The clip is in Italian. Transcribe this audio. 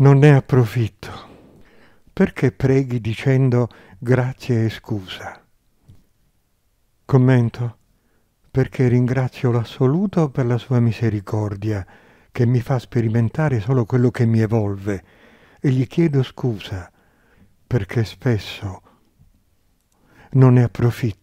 non ne approfitto. Perché preghi dicendo grazie e scusa? Commento. Perché ringrazio l'assoluto per la sua misericordia, che mi fa sperimentare solo quello che mi evolve, e gli chiedo scusa, perché spesso non ne approfitto.